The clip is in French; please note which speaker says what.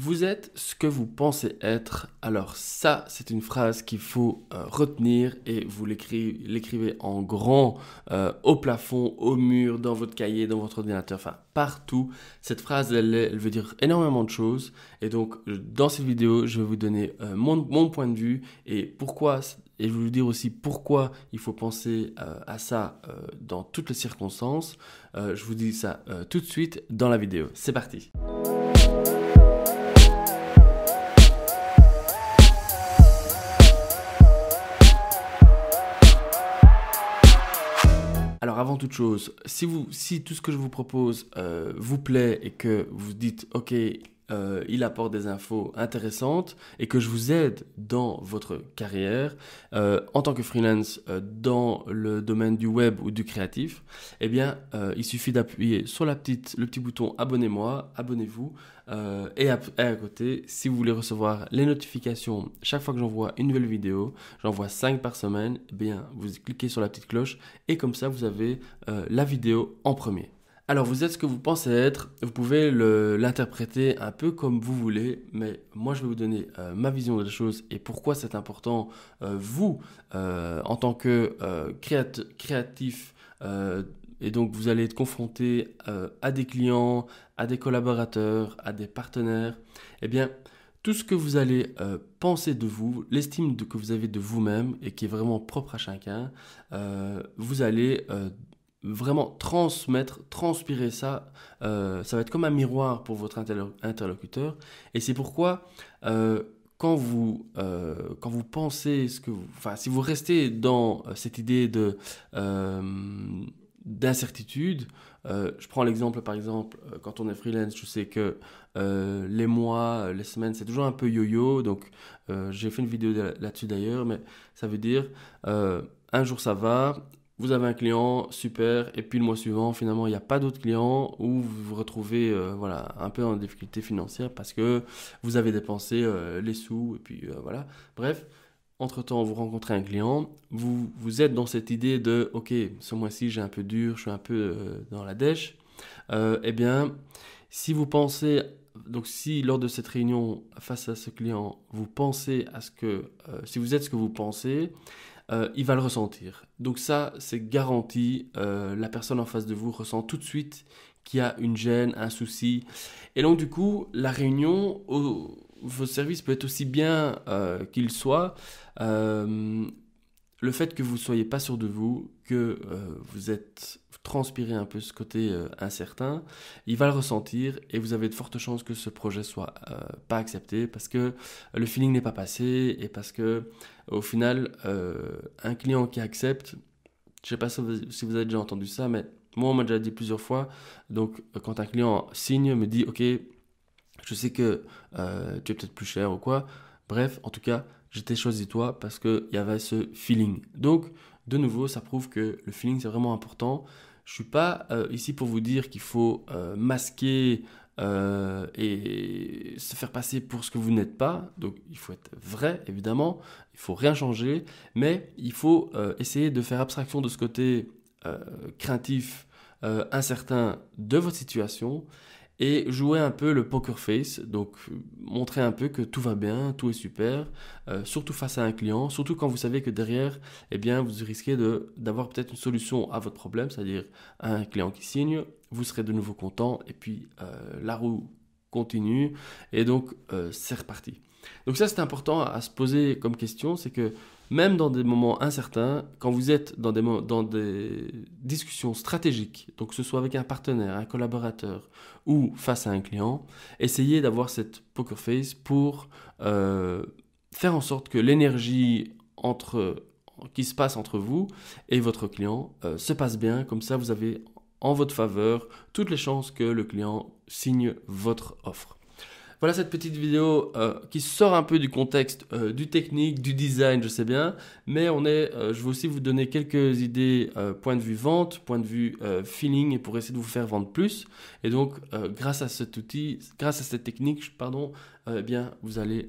Speaker 1: Vous êtes ce que vous pensez être. Alors ça, c'est une phrase qu'il faut euh, retenir et vous l'écrivez en grand euh, au plafond, au mur, dans votre cahier, dans votre ordinateur, enfin partout. Cette phrase, elle, veut dire énormément de choses. Et donc, euh, dans cette vidéo, je vais vous donner mon, point de vue et pourquoi, et je vais vous dire aussi pourquoi il faut penser à ça dans toutes les circonstances. je vous dis ça tout de suite dans la vidéo. C'est parti. toute chose, si, vous, si tout ce que je vous propose euh, vous plaît et que vous dites, OK, euh, il apporte des infos intéressantes et que je vous aide dans votre carrière euh, en tant que freelance euh, dans le domaine du web ou du créatif, eh bien, il suffit d'appuyer sur la petite, le petit bouton abonnez-moi, abonnez-vous et, à, côté, si vous voulez recevoir les notifications chaque fois que j'envoie une nouvelle vidéo, j'envoie 5 par semaine, eh bien, vous cliquez sur la petite cloche et comme ça, vous avez la vidéo en premier. Alors vous êtes ce que vous pensez être, vous pouvez l'interpréter un peu comme vous voulez, mais moi je vais vous donner euh, ma vision de la chose et pourquoi c'est important, euh, vous, euh, en tant que créatif, et donc vous allez être confronté à des clients, à des collaborateurs, à des partenaires, eh bien tout ce que vous allez penser de vous, l'estime que vous avez de vous-même et qui est vraiment propre à chacun, vous allez vraiment transmettre, transpirer ça, euh, ça va être comme un miroir pour votre interlocuteur. Et c'est pourquoi euh, quand, vous, euh, quand vous pensez ce que Enfin, si vous restez dans cette idée de... d'incertitude. je prends l'exemple, par exemple, quand on est freelance, je sais que les mois, les semaines, c'est toujours un peu yo-yo. Donc, j'ai fait une vidéo là-dessus d'ailleurs, mais ça veut dire un jour ça va, vous avez un client, super, et puis le mois suivant, finalement, il n'y a pas d'autres clients où vous vous retrouvez euh, voilà, un peu en difficulté financière parce que vous avez dépensé euh, les sous, et puis euh, voilà. Bref, entre-temps, vous rencontrez un client, vous, vous êtes dans cette idée de, ok, ce mois-ci, j'ai un peu dur, je suis un peu dans la dèche, eh bien, si vous pensez, donc si lors de cette réunion face à ce client, vous pensez à ce que, euh, si vous êtes ce que vous pensez, euh, il va le ressentir. Donc ça, c'est garanti. Euh, la personne en face de vous ressent tout de suite qu'il y a une gêne, un souci. Et donc du coup, la réunion, au, votre service peut être aussi bien qu'il soit le fait que vous ne soyez pas sûr de vous, que euh, vous êtes transpiré un peu ce côté euh, incertain, il va le ressentir et vous avez de fortes chances que ce projet ne soit euh, pas accepté parce que le feeling n'est pas passé et parce que au final un client qui accepte, je ne sais pas si vous avez déjà entendu ça, mais moi on m'a déjà dit plusieurs fois. Donc quand un client signe, me dit ok, je sais que tu es peut-être plus cher ou quoi. Bref, en tout cas, j'étais choisi toi parce qu'il y avait ce feeling. Donc, de nouveau, ça prouve que le feeling, c'est vraiment important. Je ne suis pas euh, ici pour vous dire qu'il faut euh, masquer euh, et se faire passer pour ce que vous n'êtes pas. Donc il faut être vrai, évidemment. Il faut rien changer, mais il faut essayer de faire abstraction de ce côté craintif, incertain de votre situation et jouer un peu le poker face, donc euh, montrer un peu que tout va bien, tout est super, euh, surtout face à un client, surtout quand vous savez que derrière, eh bien, vous risquez d'avoir peut-être une solution à votre problème, c'est-à-dire un client qui signe, vous serez de nouveau content, et puis euh, la roue continue, et donc c'est reparti. Donc ça, c'est important à se poser comme question, c'est que même dans des moments incertains, quand vous êtes dans des, dans des discussions stratégiques, donc que ce soit avec un partenaire, un collaborateur ou face à un client, essayez d'avoir cette poker face pour euh, faire en sorte que l'énergie entre qui se passe entre vous et votre client euh, se passe bien, comme ça vous avez en votre faveur toutes les chances que le client signe votre offre. Voilà cette petite vidéo euh, qui sort un peu du contexte euh, du technique, du design, je sais bien, mais on est, euh, je veux aussi vous donner quelques idées, point de vue vente, point de vue feeling, et pour essayer de vous faire vendre plus. Et donc, grâce à cet outil, grâce à cette technique, pardon, eh bien, vous allez